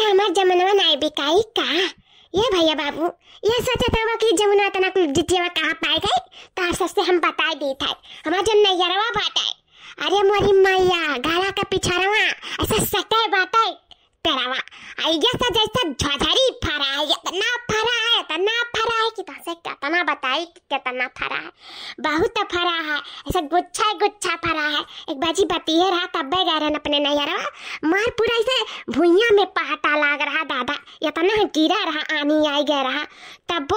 त हमार जमनवा नाय बिकाई का ये भैया बाबू ये सोचा था कि जमुना तना कुल जितिया कहा पाए गए तार सबसे हम बता दी था हमार जन नैयरवा बाटाए अरे मोरी मैया घरा का पिछारवा ऐसा सटे बाटाए पहरावा ऐसा जैसा झझरी फरा है इतना फरा है इतना फरा है कि तुमसे कितना बताई कितना फरा है बहुत फरा है ऐसा गुच्छा गुच्छा फरा है एक बाजी बतिये रहा तब गए अपने नैहरा मार पूरा ऐसे भुइया में पहाटा लाग रहा दादा इतना गिरा रहा आनी आई गया रहा तब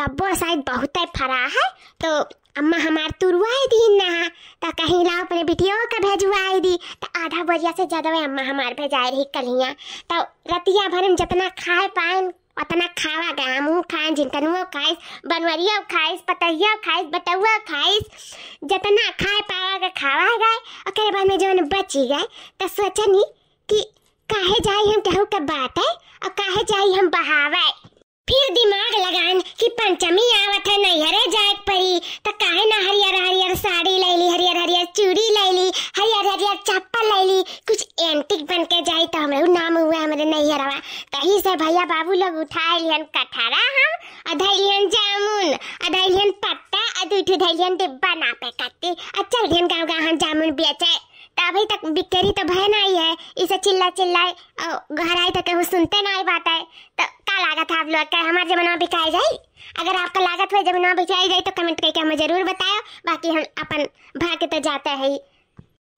तब शायद बहुत फरा है तो अम्मा हमार तुरवाई दी ना तो कहीं ला अपने बिटियो का भेजवाई दी तो आधा बजिया से ज्यादा वे अम्मा हमार भेजाए रही कलिया तो रतिया भर में जितना खाए पाए उतना खावा गए हमहूँ खाए झिंकनुओ खाइस बनवरिया खाइस पतहिया खाइस बटुआ खाइस जितना खाए पावा गए खावा गए और बाद में जो बची गए तो सोचनी कि काहे जाई हम कहूँ के बात है और काहे जाई हम बहावे फिर दिमाग लगान कि पंचमी आवत है नैहरे जाए परी तो काहे ना हरियर हरियर साड़ी लैली हरियर हरियर चूड़ी लैली हरियर हरियर चप्पल लैली कुछ एंटिक बन के जाए तो हमारे नाम हुआ हमरे नैहरवा तही से भैया बाबू लोग उठा लियन कठारा हम अधा लियन जामुन अधा लियन पत्ता अदूठ लियन डिब्बा ना पे काटे अच्छा लियन गांव गांव हम जामुन बेचे अभी तक बिक्री तो भय ना है इसे चिल्ला चिल्लाए घर आए तो कहूँ सुनते ना आई बात आप लोग का हमारे जमनवा बिकाए जाए अगर आपका लागत हुए जमनवा बिकाई जाए तो कमेंट करके हमें जरूर बताओ बाकी हम अपन भाग तो जाता है ही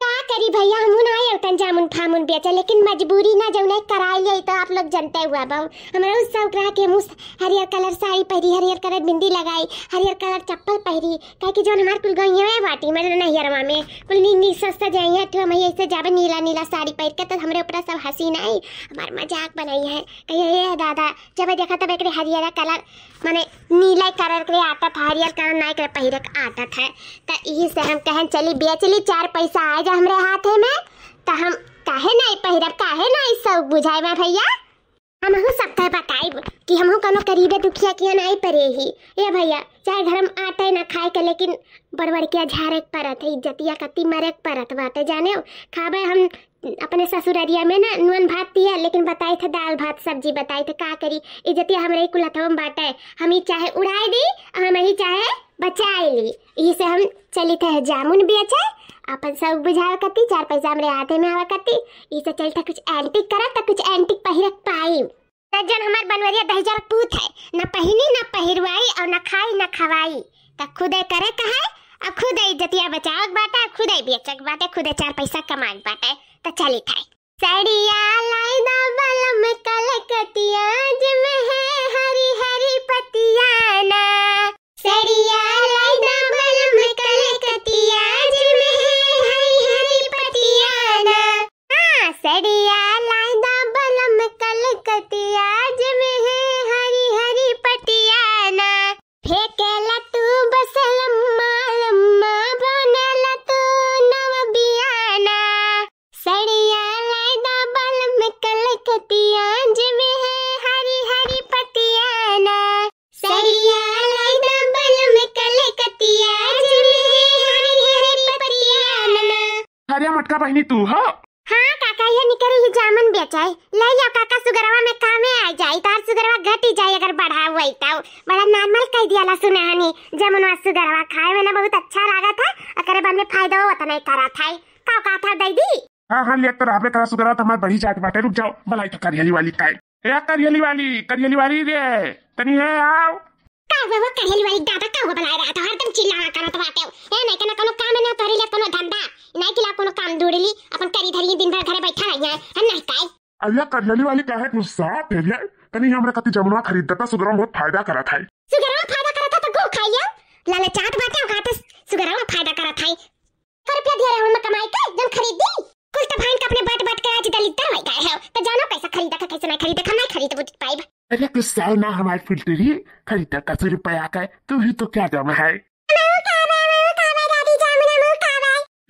का करी भैया हम ना अवतन जामुन फामुन बेचे लेकिन मजबूरी ना जौन कराई है तो आप लोग जानते हुआ बहु हमारा उस सब ग्राहक के मुँह हरियर कलर साड़ी पहरी हरियर कलर बिंदी लगाई हरियर कलर चप्पल पहरी कहे कि जो हमारे कुल गई है बाटी मेरे नैहरवा में कुल नीनी सस्ता जाइए तो हम ऐसे जाबे नीला नीला साड़ी पहन के तो हमारे ऊपर सब हसीन आई हमारे मजाक बनाई है कही दादा जब देखा तब एक हरियर कलर माने नीला कलर के आता था हरियर कलर नहीं कर पहिरक आता था तो यही से हम कहें चली बेच ली चार पैसा आ जा हमारे हाथ में तो हम कहे नहीं पहिरब काहे नहीं सब बुझाए बा भैया हम हूँ सबके बताई कि हम कोनो करीबे दुखिया किया नहीं पड़े ही ये भैया चाहे घर में आते ना खाए के लेकिन बड़बड़किया झाड़े के पड़त है इज्जतिया कति मरे के पड़त बाटे जाने खाबे हम अपने ससुररिया में ना नून भात दिया लेकिन बताई थे दाल भात सब्जी बताई थे का करी इज्जतिया हमारे कुलथवम बाटे हम ही चाहे उड़ाए दी हम ही चाहे बचाए ली इसे हम चली थे जामुन भी अच्छा अपन सब बुझावे कती चार पैसा हमारे आधे में आवा कती इसे चल था कुछ एंटिक करा तो कुछ एंटिक पहिर पाई सज्जन हमार बनवरिया दहजर पूत है न पहनी न पहरवाई और न खाई न खवाई तो खुद करे कहे अब खुद इज्जतिया बचाओ बाटा खुद बेचक बाटे खुद चार पैसा कमाक बाटे प्रचलित तो है सरिया सड़िया लाइदा बलम कलकतिया जिम है हरी हरी पतियाना सरिया हरिया मटका पहनी तू हो हाँ? हाँ काका ये निकल ये जामन बेचाए ले या काका सुगरवा में काम कामे आ जाए तार तो सुगरवा घट ही जाए अगर बढ़ा हुआ ही तो बड़ा नॉर्मल कह दिया ला सुना हनी जमनवा सुगरवा खाए में ना बहुत अच्छा लगा था अगर बाद में फायदा हो तो नहीं करा था का का था दई हाँ हाँ हां ले तो राबे करा सुगरवा तुम्हारी तो बड़ी जात बाटे रुक जाओ भलाई तो करियली वाली काय ए करियली वाली करियली वाली रे तनी है आओ का वो करियली वाली दादा का हो रहा था हरदम चिल्लावा करत बाटे अल्लाह कदलनी वाली का है गुस्सा भेलिया तनी हमरा कति जमुना खरीद देता सुगरवा बहुत फायदा करा था सुगरवा फायदा करा था तो गो खाइयो लाला चाट बाटे ओका त सुगरवा फायदा करा था कर रुपया दिया रहा मैं कमाई के जब खरीद दी कुछ तो भाई का तो अपने बट बट के आज दलित हो गए है तो जानो कैसा खरीदा का कैसे मैं खरीदा का मैं खरीद बुझ पाई अरे कुछ गुस्सा ना हमारी फिल्टरी खरीदा का सिर्फ पाया का तू ही तो क्या जमा है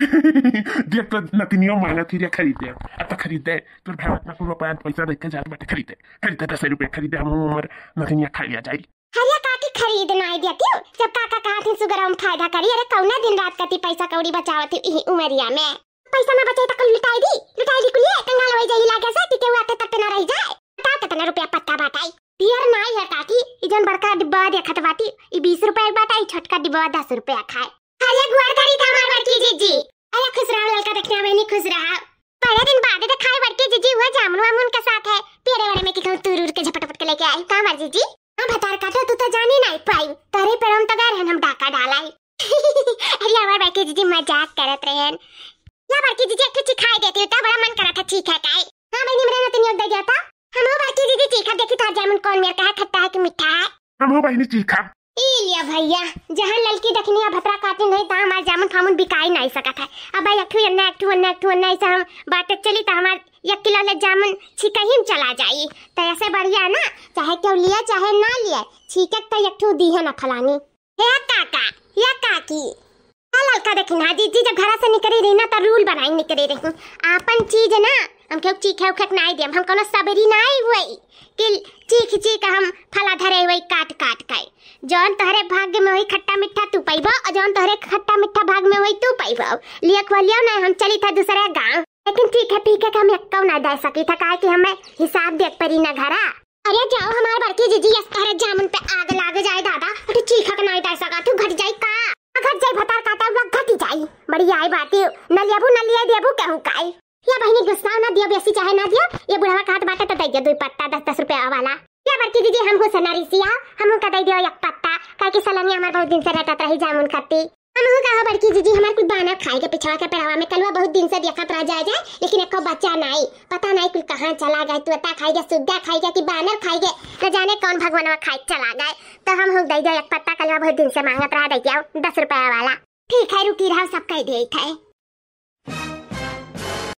दिया तो नतिनियो माला थी खरीदे अब तो खरीदे तो भाई अपना पूरा पांच पैसा देख के जात खरीदे खरीदे दस रुपए खरीदे हम उम्र नतिनिया खा लिया जाई हरिया काकी खरीदना है दिया थी जब काका कहाँ थी सुगर हम फायदा करी अरे कौना दिन रात कती पैसा कौड़ी बचावा थी इही उमरिया में पैसा ना बचाई तक लुटाई दी लुटाई दी कुलिए कंगाल से टिके तक ना रह जाए कितना रुपया पत्ता बाटाई पियर ना है काकी इजन बड़का डिब्बा ई 20 रुपया बाटाई छोटका डिब्बा 10 रुपया खाए अरे गुआरदारी था मार बड़की जीजी अरे खुसरा लड़का देखने में नहीं खुसरा बड़े दिन बाद तो खाए बड़के जीजी हुआ जामुन वामुन का साथ है पेड़े वाले में की कहूं तुरूर के झपटपट के लेके आई का मार जीजी हां बता काटो तू तो जाने नहीं पाई तारे पर हम तगार है हम डाका डालाई अरे हमार बड़की जीजी मजाक करत रहन या बड़की जीजी एक चिखाई देती होता बड़ा मन करा था ठीक है काई हां भाई निमरे ने तनी उड़ दिया था हम हो बड़की जीजी चीखा देखी तो जामुन कौन मेरा कहा खट्टा है कि मीठा है हम हो बहनी चीखा लिया भैया जहाँ ललकी दखनी भतरा काटी नहीं था तो हमारे जामुन फामुन बिकाई नहीं सका था अब अक्टू अन्ना अक्टू अन्ना अक्टू अन्ना ऐसे हम बात चली तो हमारे एक किलो ले जामुन छीक ही चला जाई तो ऐसे बढ़िया ना चाहे क्यों लिया चाहे ना लिया छीकक तो अक्टू दी है ना फलानी हे काका या काकी हाँ ललका देखी ना दीदी जब घर से निकली रही ना तो रूल बनाई निकली रही आपन चीज ना हम क्यों चीखे उखे तो ना दे हम कोनो सबरी ना हुई बोलियो ना हम चली था दूसरा गांव लेकिन ठीक है ठीक है हम एक्का ना दे सकी था काहे कि हमें हिसाब देख पड़ी ना घरा अरे जाओ हमारे बड़की जीजी अरे जामुन पे आग लाग जाए दादा अरे ठीक है ना दे सका तू घट जाई का घट जाई भतार काटा हुआ घट जाई बड़ी आई बात है न लेबू न लिए देबू कहू काई या बहनी गुस्सा ना दियो बेसी चाहे ना दियो ये बुढ़ावा का हाथ बाटा तो दियो दो पत्ता दस दस रुपया वाला या बड़की दीदी हमको सनारी सिया हमको दई दियो एक पत्ता काहे कि सलामी हमार बहुत दिन से रहता रही जामुन खाती हमहू कहो बड़की जीजी हमार कुल बाना खाए के पिछड़ा के पेड़ावा में कलवा बहुत दिन से देखा पड़ा जाए जाए लेकिन एको बच्चा नहीं पता नहीं कुल कहाँ चला गए तोता खाई गए सुग्गा खाई कि बानर खाई गए न जाने कौन भगवानवा खाई चला गए तो हम हूँ दई जाए एक पत्ता कलवा बहुत दिन से मांगत रहा दैया दस रुपया वाला ठीक है रुकी रहा सब कह दे